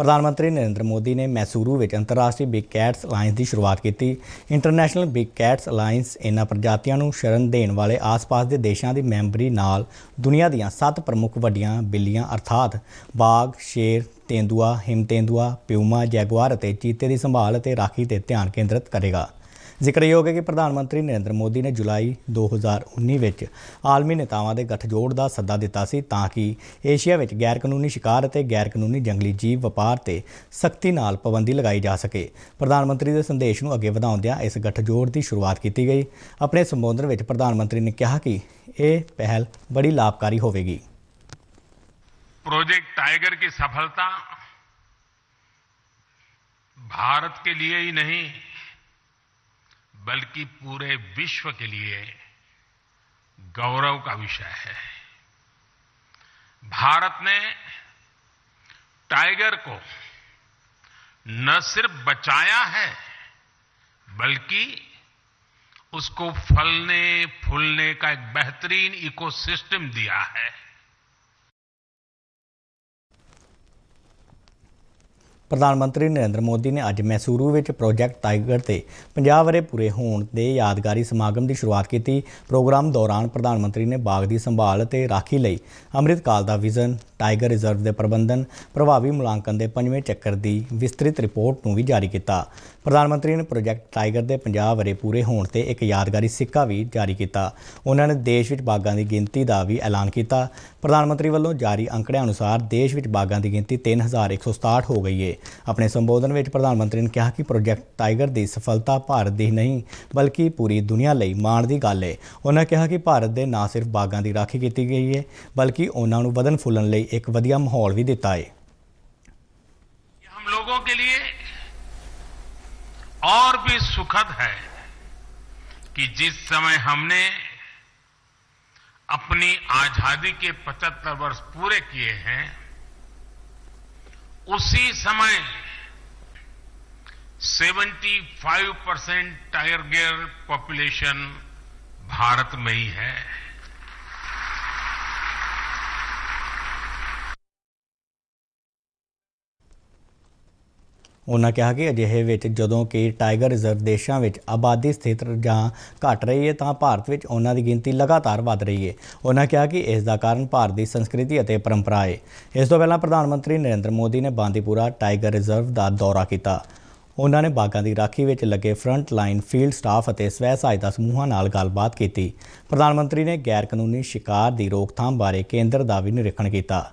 ਪ੍ਰਧਾਨ ਮੰਤਰੀ ਨਰਿੰਦਰ ਮੋਦੀ ਨੇ ਮੈਸੂਰੂ ਵਿੱਚ ਅੰਤਰਰਾਸ਼ਟਰੀ ਬਿਗ ਕੈਟਸ ਅਲਾਈਅੰਸ ਦੀ ਸ਼ੁਰੂਆਤ ਕੀਤੀ ਇੰਟਰਨੈਸ਼ਨਲ ਬਿਗ ਕੈਟਸ ਅਲਾਈਅੰਸ ਇਹਨਾਂ ਪ੍ਰਜਾਤੀਆਂ ਨੂੰ ਸ਼ਰਨ ਦੇਣ ਵਾਲੇ ਆਸ-ਪਾਸ ਦੇ ਦੇਸ਼ਾਂ ਦੀ ਮੈਂਬਰੀ ਨਾਲ ਦੁਨੀਆ ਦੀਆਂ ਸੱਤ ਪ੍ਰਮੁੱਖ ਵੱਡੀਆਂ ਬਿੱਲੀਆਂ ਅਰਥਾਤ ਬਾਗ, ਸ਼ੇਰ, ਤੇਂਦੂਆ, ਹਿਮ ਤੇਂਦੂਆ, ਪਿਊਮਾ, ਜੈਗੁਆਰ ਅਤੇ ਚੀਤੇ ਦੀ ਸੰਭਾਲ ਅਤੇ ਰਾਖੀ ਤੇ ਧਿਆਨ ਕੇਂਦਰਿਤ ਕਰੇਗਾ। ਜ਼ਿਕਰਯੋਗ ਹੈ ਕਿ ਪ੍ਰਧਾਨ ਮੰਤਰੀ ਨਰਿੰਦਰ ਮੋਦੀ ਨੇ ਜੁਲਾਈ 2019 ਵਿੱਚ ਆਲਮੀ ਨੇਤਾਵਾਂ ਦੇ ਗੱਠਜੋੜ ਦਾ ਸੱਦਾ ਦਿੱਤਾ ਸੀ ਤਾਂ ਕਿ ਏਸ਼ੀਆ ਵਿੱਚ ਗੈਰ ਕਾਨੂੰਨੀ ਸ਼ਿਕਾਰ ਅਤੇ ਗੈਰ ਕਾਨੂੰਨੀ ਜੰਗਲੀ ਜੀਵ ਵਪਾਰ ਤੇ ਸਖਤੀ ਨਾਲ ਪਾਬੰਦੀ ਲਗਾਈ ਜਾ ਸਕੇ ਪ੍ਰਧਾਨ ਮੰਤਰੀ ਦੇ ਸੰਦੇਸ਼ ਨੂੰ ਅੱਗੇ ਵਧਾਉਂਦਿਆਂ ਇਸ ਗੱਠਜੋੜ ਦੀ ਸ਼ੁਰੂਆਤ ਕੀਤੀ ਗਈ ਆਪਣੇ ਸੰਬੋਧਨ ਵਿੱਚ ਪ੍ਰਧਾਨ ਮੰਤਰੀ ਨੇ ਕਿਹਾ ਕਿ ਇਹ ਪਹਿਲ ਬੜੀ ਲਾਭਕਾਰੀ ਹੋਵੇਗੀ ਪ੍ਰੋਜੈਕਟ ਟਾਈਗਰ ਦੀ ਸਫਲਤਾ ਭਾਰਤ ਕੇ ਲਈ ਹੀ ਨਹੀਂ बल्कि पूरे विश्व के लिए गौरव का विषय है भारत ने टाइगर को न सिर्फ बचाया है बल्कि उसको फलने फूलने का एक बेहतरीन इकोसिस्टम दिया है ਪ੍ਰਧਾਨ ਮੰਤਰੀ ਨਰਿੰਦਰ ਮੋਦੀ ਨੇ ਅੱਜ ਮੈਸੂਰੂ ਵਿੱਚ ਪ੍ਰੋਜੈਕਟ ਟਾਈਗਰ ਤੇ 50 ਵਰੇ ਪੂਰੇ ਹੋਣ ਦੇ ਯਾਦਗਾਰੀ ਸਮਾਗਮ ਦੀ ਸ਼ੁਰੂਆਤ ਕੀਤੀ ਪ੍ਰੋਗਰਾਮ ਦੌਰਾਨ ਪ੍ਰਧਾਨ ਮੰਤਰੀ ਨੇ ਬਾਗ ਦੀ ਸੰਭਾਲ ਅਤੇ ਰਾਖੀ ਲਈ ਕਾਲ ਦਾ ਵਿਜ਼ਨ ਟਾਈਗਰ ਰਿਜ਼ਰਵ ਦੇ ਪ੍ਰਬੰਧਨ ਪ੍ਰਭਾਵੀ ਮੁਲਾਂਕਣ ਦੇ ਪੰਜਵੇਂ ਚੱਕਰ ਦੀ ਵਿਸਤ੍ਰਿਤ ਰਿਪੋਰਟ ਨੂੰ ਵੀ ਜਾਰੀ ਕੀਤਾ ਪ੍ਰਧਾਨ ਮੰਤਰੀ ਨੇ ਪ੍ਰੋਜੈਕਟ ਟਾਈਗਰ ਦੇ 50 ਵਰੇ ਪੂਰੇ ਹੋਣ ਤੇ ਇੱਕ ਯਾਦਗਾਰੀ ਸਿੱਕਾ ਵੀ ਜਾਰੀ ਕੀਤਾ ਉਹਨਾਂ ਨੇ ਦੇਸ਼ ਵਿੱਚ ਬਾਗਾਂ ਦੀ ਗਿਣਤੀ ਦਾ ਵੀ ਐਲਾਨ ਕੀਤਾ ਪ੍ਰਧਾਨ ਮੰਤਰੀ ਵੱਲੋਂ ਜਾਰੀ ਅੰਕੜਿਆਂ ਅਨੁਸਾਰ ਦੇਸ਼ ਵਿੱਚ ਬਾਗਾਂ ਦੀ ਗਿਣਤੀ 3167 ਹੋ ਗਈ ਹੈ ਆਪਣੇ ਸੰਬੋਧਨ ਵਿੱਚ ਪ੍ਰਧਾਨ ਮੰਤਰੀ ਨੇ ਕਿਹਾ ਕਿ ਪ੍ਰੋਜੈਕਟ ਟਾਈਗਰ ਦੀ ਸਫਲਤਾ ਭਾਰਤ ਦੀ ਨਹੀਂ ਬਲਕਿ ਪੂਰੀ ਦੁਨੀਆ ਲਈ ਮਾਣ ਦੀ ਗੱਲ ਹੈ ਉਹਨਾਂ ਕਿਹਾ ਕਿ ਭਾਰਤ ਦੇ ਨਾ ਸਿਰਫ ਬਾਗਾਂ ਦੀ ਰਾਖੀ ਕੀਤੀ ਗਈ ਹੈ ਬਲਕਿ ਉਹਨਾਂ ਨੂੰ ਵਧਣ ਫੁੱਲਣ ਲਈ एक वधिया माहौल भी दिता है हम लोगों के लिए और भी सुखद है कि जिस समय हमने अपनी आजादी के 75 वर्ष पूरे किए हैं उसी समय 75 परसेंट टाइगर पॉपुलेशन भारत में ही है ਉਹਨਾਂ ਕਿਹਾ ਕਿ ਅਜਿਹੇ ਵਿੱਚ ਜਦੋਂ ਕਿ ਟਾਈਗਰ ਰਿਜ਼ਰਵ ਦੇਸ਼ਾਂ ਵਿੱਚ ਆਬਾਦੀ ਸਥਿਤ ਜਾਂ ਘਟ ਰਹੀ ਹੈ ਤਾਂ ਭਾਰਤ ਵਿੱਚ ਉਹਨਾਂ ਦੀ ਗਿਣਤੀ ਲਗਾਤਾਰ ਵਧ ਰਹੀ ਹੈ ਉਹਨਾਂ ਕਿਹਾ ਕਿ ਇਸ ਦਾ ਕਾਰਨ ਭਾਰਤ ਦੀ ਸੰਸਕ੍ਰਿਤੀ ਅਤੇ ਪਰੰਪਰਾ ਹੈ ਇਸ ਤੋਂ ਪਹਿਲਾਂ ਪ੍ਰਧਾਨ ਮੰਤਰੀ ਨਰਿੰਦਰ ਮੋਦੀ ਨੇ ਬਾਂਦੀਪੁਰਾ ਟਾਈਗਰ ਰਿਜ਼ਰਵ ਦਾ ਦੌਰਾ ਕੀਤਾ ਉਹਨਾਂ ਨੇ ਬਾਗਾਂ ਦੀ ਰਾਖੀ ਵਿੱਚ ਲੱਗੇ ਫਰੰਟ ਲਾਈਨ ਫੀਲਡ ਸਟਾਫ ਅਤੇ ਸਵੈ ਸਹਾਇਤਾ ਸਮੂਹਾਂ ਨਾਲ ਗੱਲਬਾਤ ਕੀਤੀ ਪ੍ਰਧਾਨ ਮੰਤਰੀ ਨੇ ਗੈਰ ਕਾਨੂੰਨੀ ਸ਼ਿਕਾਰ ਦੀ ਰੋਕਥਾਮ ਬਾਰੇ ਕੇਂਦਰ ਦਾ ਵੀ ਨਿਰੀਖਣ ਕੀਤਾ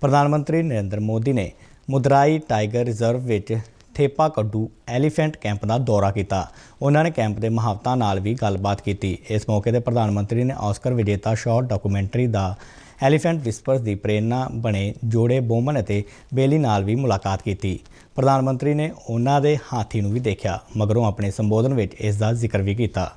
ਪ੍ਰਧਾਨ ਮੰਤਰੀ ਨਰਿੰਦਰ ਮੋਦੀ ਨੇ ਮੁਦਰਾਈ ਟਾਈਗਰ ਰਿਜ਼ਰਵ ਵਿੱਚ ਥੇਪਾ ਕੱਡੂ ਐਲੀਫੈਂਟ ਕੈਂਪ ਦਾ ਦੌਰਾ ਕੀਤਾ ਉਹਨਾਂ ਨੇ ਕੈਂਪ ਦੇ ਮਹਾਵਤਾਂ ਨਾਲ ਵੀ ਗੱਲਬਾਤ ਕੀਤੀ ਇਸ ਮੌਕੇ ਤੇ ਪ੍ਰਧਾਨ ਮੰਤਰੀ ਨੇ ਆਸਕਰ ਵਿਜੇਤਾ short documentary the Elephant Whisperers ਦੀ ਪ੍ਰੇਰਣਾ ਬਣੇ ਜੋੜੇ ਬੋਮਨ ਅਤੇ ਬੇਲੀ ਨਾਲ ਵੀ ਮੁਲਾਕਾਤ ਕੀਤੀ ਪ੍ਰਧਾਨ ਮੰਤਰੀ ਨੇ ਉਹਨਾਂ ਦੇ ਹਾਥੀ ਨੂੰ ਵੀ ਦੇਖਿਆ ਮਗਰੋਂ ਆਪਣੇ ਸੰਬੋਧਨ ਵਿੱਚ ਇਸ ਦਾ ਜ਼ਿਕਰ ਵੀ ਕੀਤਾ